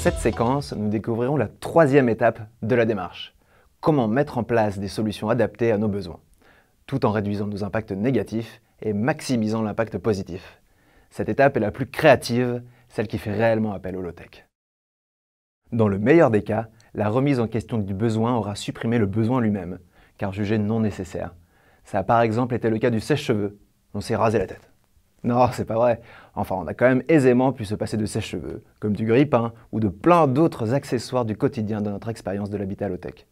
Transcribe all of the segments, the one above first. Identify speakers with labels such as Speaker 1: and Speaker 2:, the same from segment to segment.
Speaker 1: cette séquence, nous découvrirons la troisième étape de la démarche. Comment mettre en place des solutions adaptées à nos besoins, tout en réduisant nos impacts négatifs et maximisant l'impact positif. Cette étape est la plus créative, celle qui fait réellement appel au low-tech. Dans le meilleur des cas, la remise en question du besoin aura supprimé le besoin lui-même, car jugé non nécessaire. Ça a par exemple été le cas du sèche-cheveux, on s'est rasé la tête. Non, c'est pas vrai. Enfin, on a quand même aisément pu se passer de sèche-cheveux, comme du grille-pain ou de plein d'autres accessoires du quotidien dans notre expérience de l'habitat low-tech.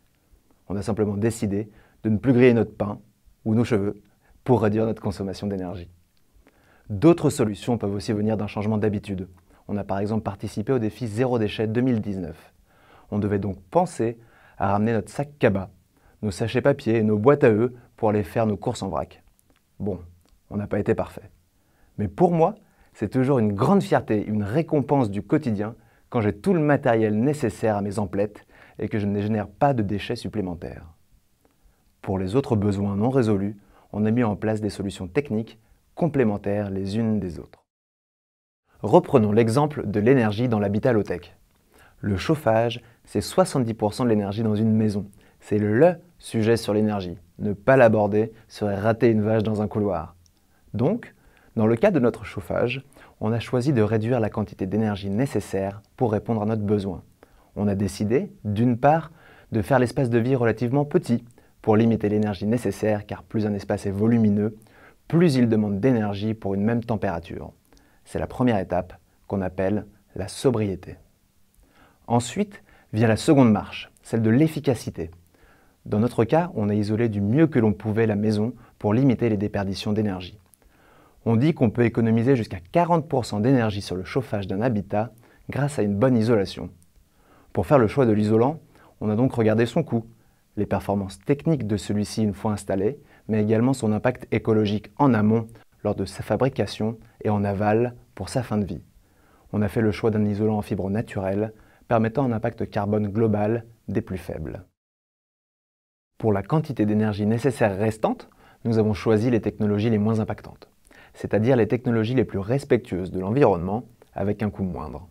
Speaker 1: On a simplement décidé de ne plus griller notre pain ou nos cheveux pour réduire notre consommation d'énergie. D'autres solutions peuvent aussi venir d'un changement d'habitude. On a par exemple participé au défi Zéro déchet 2019. On devait donc penser à ramener notre sac cabas, nos sachets papiers et nos boîtes à eux pour aller faire nos courses en vrac. Bon, on n'a pas été parfait. Mais pour moi, c'est toujours une grande fierté, une récompense du quotidien quand j'ai tout le matériel nécessaire à mes emplettes et que je ne génère pas de déchets supplémentaires. Pour les autres besoins non résolus, on a mis en place des solutions techniques complémentaires les unes des autres. Reprenons l'exemple de l'énergie dans l'habitat low Le chauffage, c'est 70% de l'énergie dans une maison. C'est LE sujet sur l'énergie. Ne pas l'aborder serait rater une vache dans un couloir. Donc, dans le cas de notre chauffage, on a choisi de réduire la quantité d'énergie nécessaire pour répondre à notre besoin. On a décidé, d'une part, de faire l'espace de vie relativement petit pour limiter l'énergie nécessaire car plus un espace est volumineux, plus il demande d'énergie pour une même température. C'est la première étape qu'on appelle la sobriété. Ensuite vient la seconde marche, celle de l'efficacité. Dans notre cas, on a isolé du mieux que l'on pouvait la maison pour limiter les déperditions d'énergie. On dit qu'on peut économiser jusqu'à 40% d'énergie sur le chauffage d'un habitat grâce à une bonne isolation. Pour faire le choix de l'isolant, on a donc regardé son coût, les performances techniques de celui-ci une fois installé, mais également son impact écologique en amont lors de sa fabrication et en aval pour sa fin de vie. On a fait le choix d'un isolant en fibre naturelle permettant un impact carbone global des plus faibles. Pour la quantité d'énergie nécessaire restante, nous avons choisi les technologies les moins impactantes c'est-à-dire les technologies les plus respectueuses de l'environnement avec un coût moindre.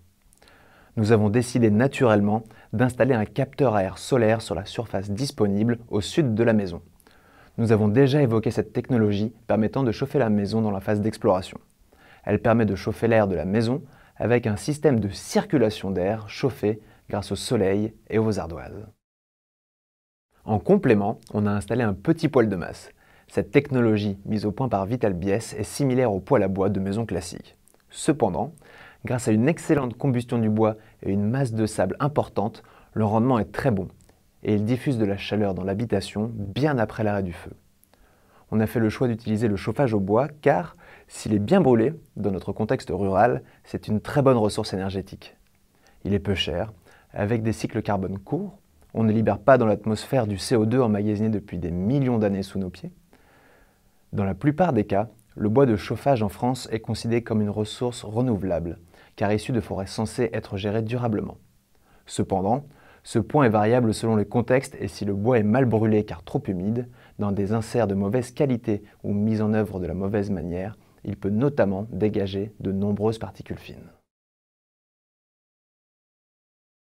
Speaker 1: Nous avons décidé naturellement d'installer un capteur à air solaire sur la surface disponible au sud de la maison. Nous avons déjà évoqué cette technologie permettant de chauffer la maison dans la phase d'exploration. Elle permet de chauffer l'air de la maison avec un système de circulation d'air chauffé grâce au soleil et aux ardoises. En complément, on a installé un petit poêle de masse cette technologie, mise au point par Vital Bies, est similaire au poêle à bois de maison classique. Cependant, grâce à une excellente combustion du bois et une masse de sable importante, le rendement est très bon et il diffuse de la chaleur dans l'habitation bien après l'arrêt du feu. On a fait le choix d'utiliser le chauffage au bois car, s'il est bien brûlé, dans notre contexte rural, c'est une très bonne ressource énergétique. Il est peu cher, avec des cycles carbone courts, on ne libère pas dans l'atmosphère du CO2 emmagasiné depuis des millions d'années sous nos pieds, dans la plupart des cas, le bois de chauffage en France est considéré comme une ressource renouvelable, car issu de forêts censées être gérées durablement. Cependant, ce point est variable selon le contexte et si le bois est mal brûlé car trop humide, dans des inserts de mauvaise qualité ou mis en œuvre de la mauvaise manière, il peut notamment dégager de nombreuses particules fines.